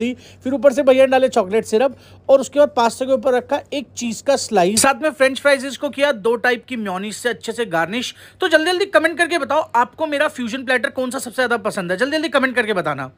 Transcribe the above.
दी फिर ऊपर से भैया डाले चॉकलेट सिरप और उसके बाद पास्ता के ऊपर रखा एक चीज का स्लाइस साथ में फ्रेंच फ्राइज को किया दो टाइप की म्योनीस से अच्छे से गार्निश तो जल्दी जल्दी कमेंट करके बताओ आपको मेरा फ्यूजन प्लेटर कौन सा सबसे ज्यादा पसंद है जल्दी जल्दी कमेंट करके बताना